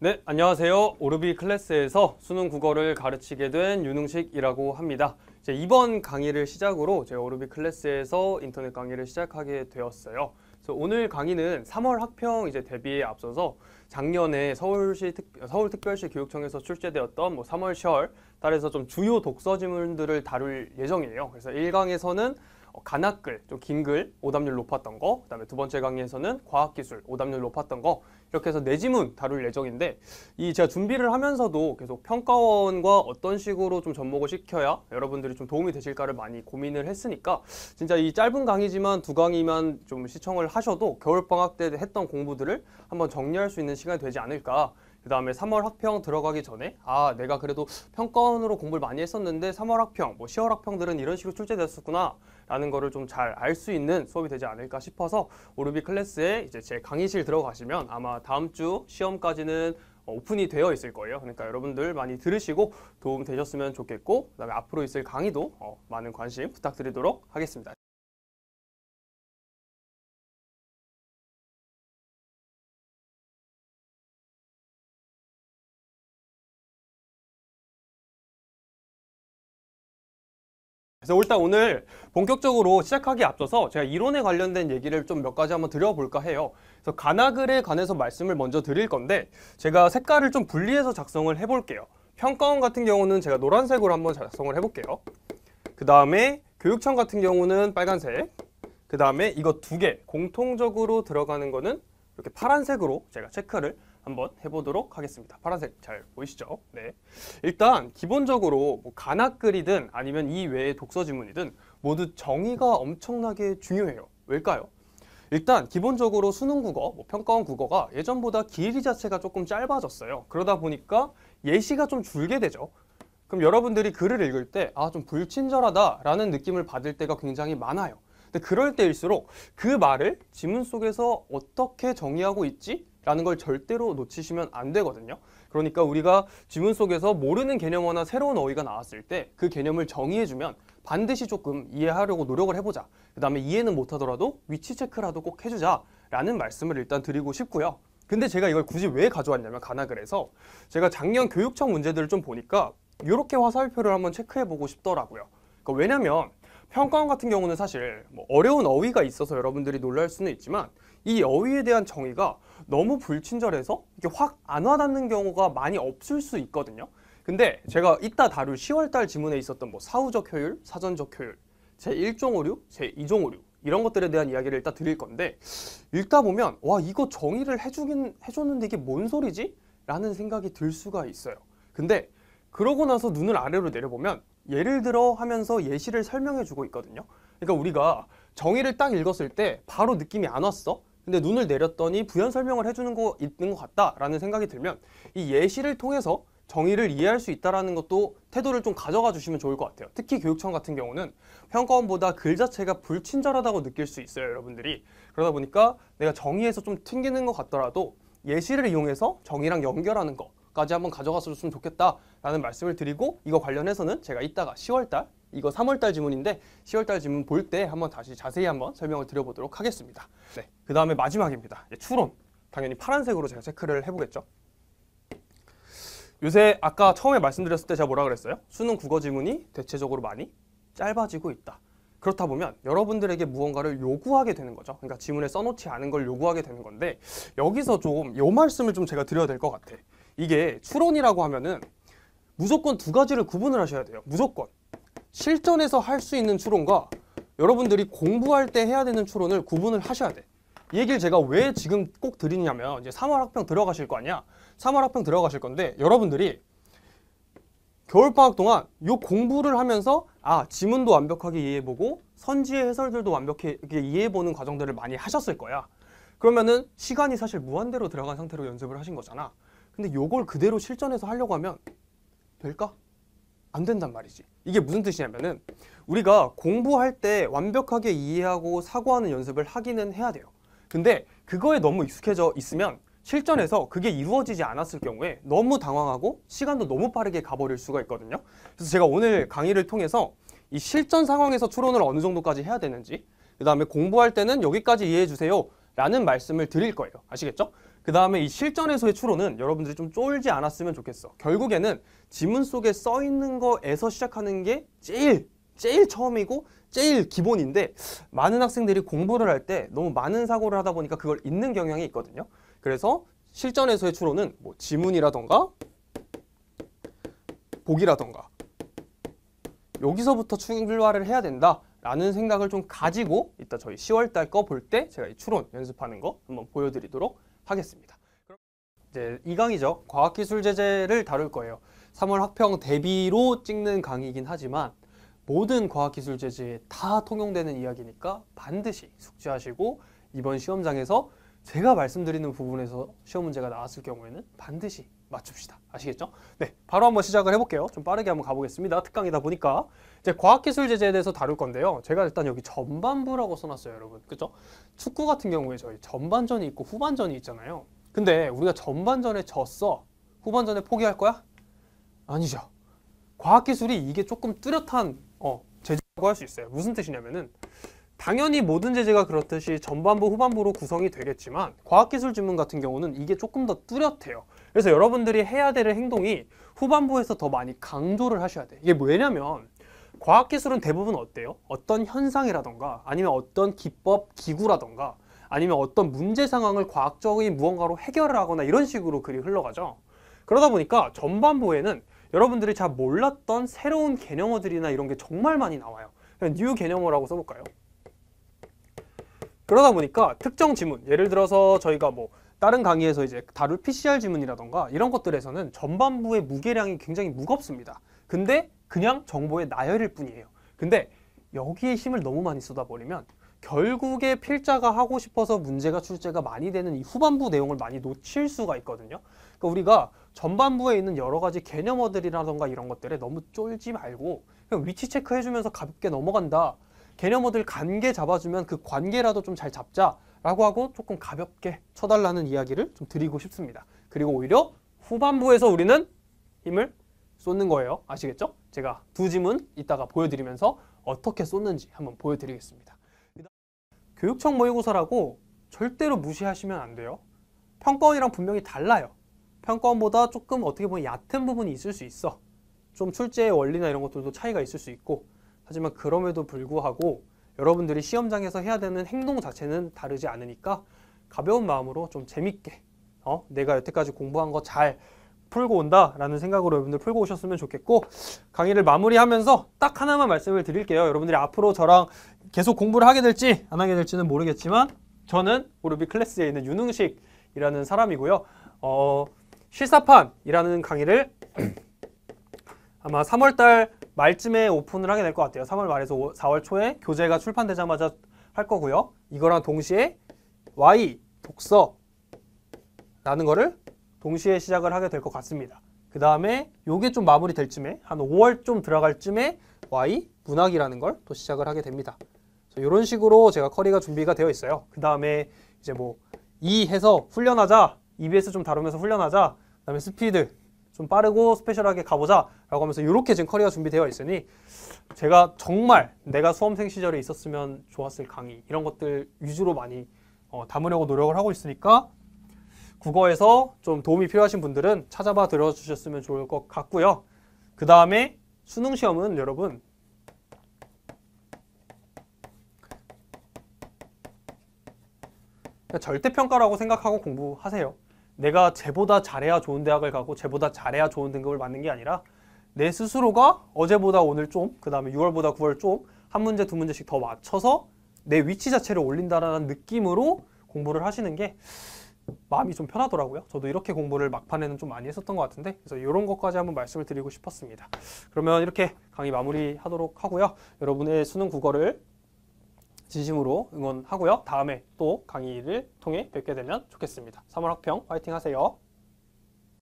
네, 안녕하세요. 오르비 클래스에서 수능 국어를 가르치게 된유능식이라고 합니다. 제 이번 강의를 시작으로 제 오르비 클래스에서 인터넷 강의를 시작하게 되었어요. 그래서 오늘 강의는 3월 학평 이제 대비에 앞서서 작년에 서울시 특, 서울특별시 교육청에서 출제되었던 뭐 3월 10월 달에서좀 주요 독서지문들을 다룰 예정이에요. 그래서 1강에서는 뭐 간학글, 좀 긴 글, 오답률 높았던 거, 그다음에 두 번째 강의에서는 과학기술, 오답률 높았던 거 이렇게 해서 네 지문 다룰 예정인데 이 제가 준비를 하면서도 계속 평가원과 어떤 식으로 좀 접목을 시켜야 여러분들이 좀 도움이 되실까를 많이 고민을 했으니까 진짜 이 짧은 강의지만 두 강의만 좀 시청을 하셔도 겨울방학 때 했던 공부들을 한번 정리할 수 있는 시간이 되지 않을까 그 다음에 3월 학평 들어가기 전에 아 내가 그래도 평가원으로 공부를 많이 했었는데 3월 학평, 뭐 10월 학평들은 이런 식으로 출제됐었구나 라는 거를 좀 잘 알 수 있는 수업이 되지 않을까 싶어서 오르비 클래스에 이제 제 강의실 들어가시면 아마 다음 주 시험까지는 오픈이 되어 있을 거예요. 그러니까 여러분들 많이 들으시고 도움 되셨으면 좋겠고 그다음에 앞으로 있을 강의도 어, 많은 관심 부탁드리도록 하겠습니다. 그래서 일단 오늘 본격적으로 시작하기 앞서서 제가 이론에 관련된 얘기를 좀 몇 가지 한번 드려볼까 해요. 그래서 가나글에 관해서 말씀을 먼저 드릴 건데 제가 색깔을 좀 분리해서 작성을 해볼게요. 평가원 같은 경우는 제가 노란색으로 한번 작성을 해볼게요. 그 다음에 교육청 같은 경우는 빨간색 그 다음에 이거 두 개 공통적으로 들어가는 거는 이렇게 파란색으로 제가 체크를 한번 해보도록 하겠습니다. 파란색 잘 보이시죠? 네. 일단 기본적으로 뭐간악글이든 아니면 이 외의 독서 지문이든 모두 정의가 엄청나게 중요해요. 왜일까요? 일단 기본적으로 수능 국어, 뭐 평가원 국어가 예전보다 길이 자체가 조금 짧아졌어요. 그러다 보니까 예시가 좀 줄게 되죠. 그럼 여러분들이 글을 읽을 때 아 좀 불친절하다라는 느낌을 받을 때가 굉장히 많아요. 근데 그럴 때일수록 그 말을 지문 속에서 어떻게 정의하고 있지? 라는 걸 절대로 놓치시면 안 되거든요. 그러니까 우리가 지문 속에서 모르는 개념어나 새로운 어휘가 나왔을 때 그 개념을 정의해주면 반드시 조금 이해하려고 노력을 해보자. 그 다음에 이해는 못하더라도 위치 체크라도 꼭 해주자. 라는 말씀을 일단 드리고 싶고요. 근데 제가 이걸 굳이 왜 가져왔냐면 가나그래서 제가 작년 교육청 문제들을 좀 보니까 이렇게 화살표를 한번 체크해보고 싶더라고요. 그러니까 왜냐면 평가원 같은 경우는 사실 뭐 어려운 어휘가 있어서 여러분들이 놀랄 수는 있지만 이 어휘에 대한 정의가 너무 불친절해서 이게 확 안 와닿는 경우가 많이 없을 수 있거든요. 근데 제가 이따 다룰 10월달 지문에 있었던 뭐 사후적 효율, 사전적 효율, 제1종 오류, 제2종 오류 이런 것들에 대한 이야기를 일단 드릴 건데 읽다 보면 와 이거 정의를 해주긴 해줬는데 이게 뭔 소리지? 라는 생각이 들 수가 있어요. 근데 그러고 나서 눈을 아래로 내려보면 예를 들어 하면서 예시를 설명해 주고 있거든요. 그러니까 우리가 정의를 딱 읽었을 때 바로 느낌이 안 왔어. 근데 눈을 내렸더니 부연 설명을 해주는 거 있는 것 같다라는 생각이 들면 이 예시를 통해서 정의를 이해할 수 있다라는 것도 태도를 좀 가져가 주시면 좋을 것 같아요. 특히 교육청 같은 경우는 평가원보다 글 자체가 불친절하다고 느낄 수 있어요, 여러분들이. 그러다 보니까 내가 정의에서 좀 튕기는 것 같더라도 예시를 이용해서 정의랑 연결하는 것, 까지 한번 가져갔으면 좋겠다라는 말씀을 드리고 이거 관련해서는 제가 이따가 10월달 이거 3월달 지문인데 10월달 지문 볼 때 한번 다시 자세히 한번 설명을 드려보도록 하겠습니다. 네, 그 다음에 마지막입니다. 추론 당연히 파란색으로 제가 체크를 해보겠죠. 요새 아까 처음에 말씀드렸을 때 제가 뭐라 그랬어요? 수능 국어 지문이 대체적으로 많이 짧아지고 있다. 그렇다 보면 여러분들에게 무언가를 요구하게 되는 거죠. 그러니까 지문에 써놓지 않은 걸 요구하게 되는 건데 여기서 좀요 말씀을 좀 제가 드려야 될 것 같아. 요 이게 추론이라고 하면은 무조건 두 가지를 구분을 하셔야 돼요. 무조건 실전에서 할 수 있는 추론과 여러분들이 공부할 때 해야 되는 추론을 구분을 하셔야 돼. 이 얘기를 제가 왜 지금 꼭 드리냐면 이제 3월 학평 들어가실 거 아니야. 3월 학평 들어가실 건데 여러분들이 겨울 방학 동안 요 공부를 하면서 아 지문도 완벽하게 이해해보고 선지의 해설들도 완벽하게 이해해보는 과정들을 많이 하셨을 거야. 그러면은 시간이 사실 무한대로 들어간 상태로 연습을 하신 거잖아. 근데 요걸 그대로 실전에서 하려고 하면 될까? 안 된단 말이지. 이게 무슨 뜻이냐면은 우리가 공부할 때 완벽하게 이해하고 사고하는 연습을 하기는 해야 돼요. 근데 그거에 너무 익숙해져 있으면 실전에서 그게 이루어지지 않았을 경우에 너무 당황하고 시간도 너무 빠르게 가버릴 수가 있거든요. 그래서 제가 오늘 강의를 통해서 이 실전 상황에서 추론을 어느 정도까지 해야 되는지 그 다음에 공부할 때는 여기까지 이해해 주세요 라는 말씀을 드릴 거예요. 아시겠죠? 그 다음에 이 실전에서의 추론은 여러분들이 좀 쫄지 않았으면 좋겠어. 결국에는 지문 속에 써 있는 거에서 시작하는 게 제일 제일 처음이고 제일 기본인데 많은 학생들이 공부를 할 때 너무 많은 사고를 하다 보니까 그걸 잊는 경향이 있거든요. 그래서 실전에서의 추론은 뭐 지문이라던가 보기라던가 여기서부터 출발을 해야 된다 라는 생각을 좀 가지고 이따 저희 10월달 거 볼 때 제가 이 추론 연습하는 거 한번 보여드리도록 하겠습니다. 이제 이 강의죠. 과학기술 제재를 다룰 거예요. 3월 학평 대비로 찍는 강의이긴 하지만 모든 과학기술 제재에 다 통용되는 이야기니까 반드시 숙지하시고 이번 시험장에서 제가 말씀드리는 부분에서 시험 문제가 나왔을 경우에는 반드시 맞춥시다. 아시겠죠? 네, 바로 한번 시작을 해볼게요. 좀 빠르게 한번 가보겠습니다. 특강이다 보니까 이제 과학기술 제재에 대해서 다룰 건데요. 제가 일단 여기 전반부라고 써놨어요, 여러분. 그죠? 축구 같은 경우에 저희 전반전이 있고 후반전이 있잖아요. 근데 우리가 전반전에 졌어. 후반전에 포기할 거야? 아니죠. 과학기술이 이게 조금 뚜렷한 어, 제재라고 할 수 있어요. 무슨 뜻이냐면은 당연히 모든 제재가 그렇듯이 전반부 후반부로 구성이 되겠지만 과학기술 지문 같은 경우는 이게 조금 더 뚜렷해요. 그래서 여러분들이 해야 될 행동이 후반부에서 더 많이 강조를 하셔야 돼. 요 이게 왜냐면 과학기술은 대부분 어때요? 어떤 현상이라던가 아니면 어떤 기법, 기구라던가 아니면 어떤 문제 상황을 과학적인 무언가로 해결을 하거나 이런 식으로 글이 흘러가죠. 그러다 보니까 전반부에는 여러분들이 잘 몰랐던 새로운 개념어들이나 이런 게 정말 많이 나와요. 뉴 개념어라고 써볼까요? 그러다 보니까 특정 지문, 예를 들어서 저희가 뭐 다른 강의에서 이제 다룰 PCR 지문이라던가 이런 것들에서는 전반부의 무게량이 굉장히 무겁습니다. 근데 그냥 정보의 나열일 뿐이에요. 근데 여기에 힘을 너무 많이 쏟아버리면 결국에 필자가 하고 싶어서 문제가 출제가 많이 되는 이 후반부 내용을 많이 놓칠 수가 있거든요. 그러니까 우리가 전반부에 있는 여러 가지 개념어들이라던가 이런 것들에 너무 쫄지 말고 그냥 위치 체크해주면서 가볍게 넘어간다 개념어들 관계 잡아주면 그 관계라도 좀 잘 잡자라고 하고 조금 가볍게 쳐달라는 이야기를 좀 드리고 싶습니다. 그리고 오히려 후반부에서 우리는 힘을 쏟는 거예요. 아시겠죠? 제가 두 지문 이따가 보여드리면서 어떻게 쏟는지 한번 보여드리겠습니다. 교육청 모의고사라고 절대로 무시하시면 안 돼요. 평가원이랑 분명히 달라요. 평가원보다 조금 어떻게 보면 얕은 부분이 있을 수 있어. 좀 출제의 원리나 이런 것들도 차이가 있을 수 있고 하지만 그럼에도 불구하고 여러분들이 시험장에서 해야 되는 행동 자체는 다르지 않으니까 가벼운 마음으로 좀 재밌게 어? 내가 여태까지 공부한 거 잘 풀고 온다라는 생각으로 여러분들 풀고 오셨으면 좋겠고 강의를 마무리하면서 딱 하나만 말씀을 드릴게요. 여러분들이 앞으로 저랑 계속 공부를 하게 될지 안 하게 될지는 모르겠지만 저는 오르비 클래스에 있는 유능식이라는 사람이고요. 어, 실사판이라는 강의를 아마 3월달 말쯤에 오픈을 하게 될 것 같아요. 3월 말에서 5, 4월 초에 교재가 출판되자마자 할 거고요. 이거랑 동시에 Y 독서 라는 거를 동시에 시작을 하게 될 것 같습니다. 그 다음에 요게 좀 마무리 될 쯤에 한 5월 좀 들어갈 쯤에 Y 문학이라는 걸 또 시작을 하게 됩니다. 이런 식으로 제가 커리가 준비가 되어 있어요. 그 다음에 이제 뭐 E 해서 훈련하자 EBS 좀 다루면서 훈련하자 그 다음에 스피드 좀 빠르고 스페셜하게 가보자 라고 하면서 이렇게 지금 커리가 준비되어 있으니 제가 정말 내가 수험생 시절에 있었으면 좋았을 강의 이런 것들 위주로 많이 어, 담으려고 노력을 하고 있으니까 국어에서 좀 도움이 필요하신 분들은 찾아봐 들어주셨으면 좋을 것 같고요. 그 다음에 수능 시험은 여러분 절대평가라고 생각하고 공부하세요. 내가 쟤보다 잘해야 좋은 대학을 가고 쟤보다 잘해야 좋은 등급을 받는 게 아니라 내 스스로가 어제보다 오늘 좀, 그 다음에 6월보다 9월 좀, 한 문제, 두 문제씩 더 맞춰서 내 위치 자체를 올린다라는 느낌으로 공부를 하시는 게 마음이 좀 편하더라고요. 저도 이렇게 공부를 막판에는 좀 많이 했었던 것 같은데 그래서 이런 것까지 한번 말씀을 드리고 싶었습니다. 그러면 이렇게 강의 마무리하도록 하고요. 여러분의 수능 국어를 진심으로 응원하고요. 다음에 또 강의를 통해 뵙게 되면 좋겠습니다. 3월 학평 화이팅 하세요.